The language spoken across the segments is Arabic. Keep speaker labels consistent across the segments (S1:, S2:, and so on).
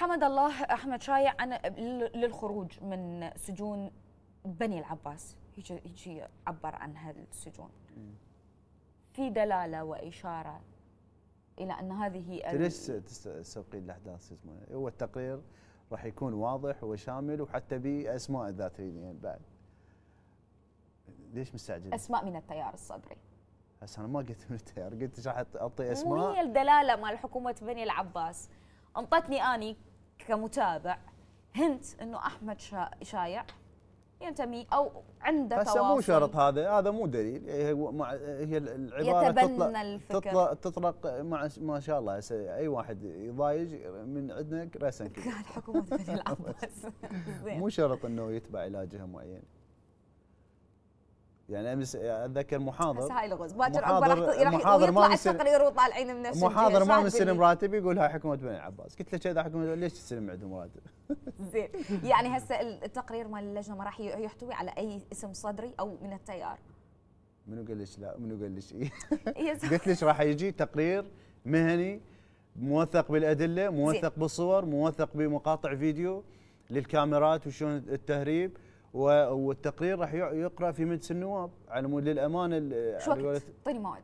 S1: حمد الله احمد شايع عن للخروج من سجون بني العباس يجي, عبر عن هالسجون في دلاله واشاره الى ان هذه ليش
S2: تستبقين الاحداث هو التقرير راح يكون واضح وشامل وحتى باسماء الذاتيين يعني بعد ليش مستعجل؟
S1: اسماء من التيار الصدري
S2: بس انا ما قلت من التيار قلت راح اعطي اسماء مو هي
S1: الدلاله مال حكومه بني العباس انطتني اني كمتابع هنت انه احمد شا... شايع ينتمي او عنده بس مو شرط
S2: هذا هذا مو دليل هي مع هي العباره يتبنى تطلق الفكر تطلق, تطلق مع ما شاء الله اي واحد يضايج من عندنا راسا قال حكومه بني
S1: العباس
S2: مو شرط انه يتبع علاجها معين يعني امس اتذكر محاضر بس هاي
S1: الغز باكر محاضر, محاضر ما يطلع التقرير وطالعين من نفس محاضر ما مستلم
S2: راتب يقول هاي حكومه بني عباس قلت له كذا حكومه ليش تستلم عندهم راتب
S1: زين يعني هسه التقرير مال اللجنه ما راح يحتوي على اي اسم صدري او من التيار
S2: منو قال لك لا منو قال لك إيه؟ قلت لك راح يجي تقرير مهني موثق بالادله موثق بالصور موثق بمقاطع فيديو للكاميرات وشلون التهريب والتقرير راح يقرا في مجلس النواب على مود للامانه شو وقت؟
S1: اعطيني موعد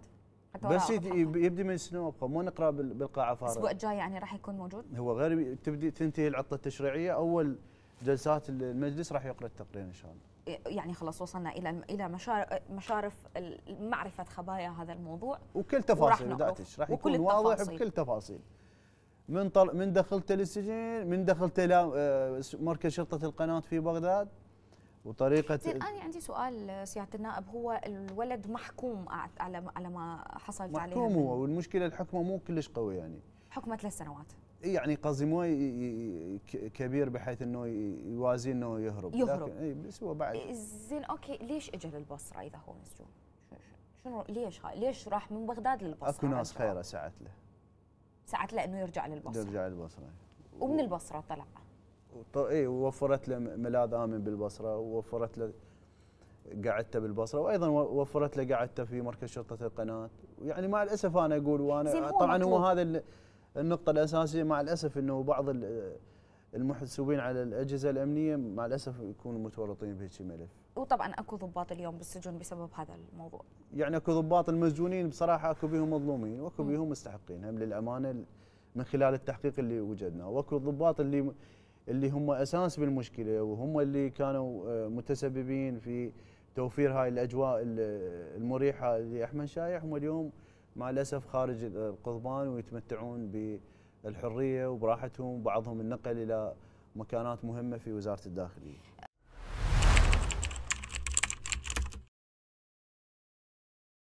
S1: بس يبدي
S2: مجلس النواب ما نقرا بالقاعه فارغه الاسبوع
S1: الجاي يعني راح يكون موجود؟
S2: هو غير تبدي تنتهي العطله التشريعيه اول جلسات المجلس راح يقرا التقرير ان شاء الله.
S1: يعني خلاص وصلنا الى الى مشارف معرفه خبايا هذا الموضوع
S2: وكل تفاصيل داتش راح يكون واضح بكل تفاصيل من طل... من دخلت للسجن من دخلت الى آه، مركز شرطه القناه في بغداد وطريقه أنا
S1: عندي سؤال آه، سياده النائب هو الولد محكوم على على ما حصلت عليه محكوم هو
S2: والمشكله الحكمه مو كلش قوي يعني
S1: حكمه ثلاث سنوات
S2: يعني قصدي مو كبير بحيث انه يوازي انه يهرب يهرب اي
S1: بس هو بعد زين اوكي ليش اجى للبصره اذا هو مسجون؟ شنو ليش هاي؟ ليش راح من بغداد للبصره؟ اكو ناس
S2: خيره سعت له
S1: سعت له انه يرجع للبصره
S2: يرجع للبصره
S1: ومن البصره طلع
S2: اي ووفرت له ملاذ امن بالبصره ووفرت له قعدته بالبصره وايضا وفرت له قعدته في مركز شرطه القناه يعني مع الاسف انا اقول وانا طبعا هو هذا النقطه الاساسيه مع الاسف انه بعض المحسوبين على الاجهزه الامنيه مع الاسف يكونوا متورطين بهيك ملف.
S1: وطبعا اكو ضباط اليوم بالسجون بسبب هذا الموضوع.
S2: يعني اكو ضباط المسجونين بصراحه اكو بيهم مظلومين واكو بيهم مستحقين هم للامانه من خلال التحقيق اللي وجدناه واكو الضباط اللي اللي هم اساس بالمشكله وهم اللي كانوا آه، متسببين في توفير هاي الاجواء المريحه لاحمد شايح هم اليوم مع الاسف خارج القضبان ويتمتعون بالحريه وبراحتهم بعضهم النقل الى مكانات مهمه في وزاره الداخليه.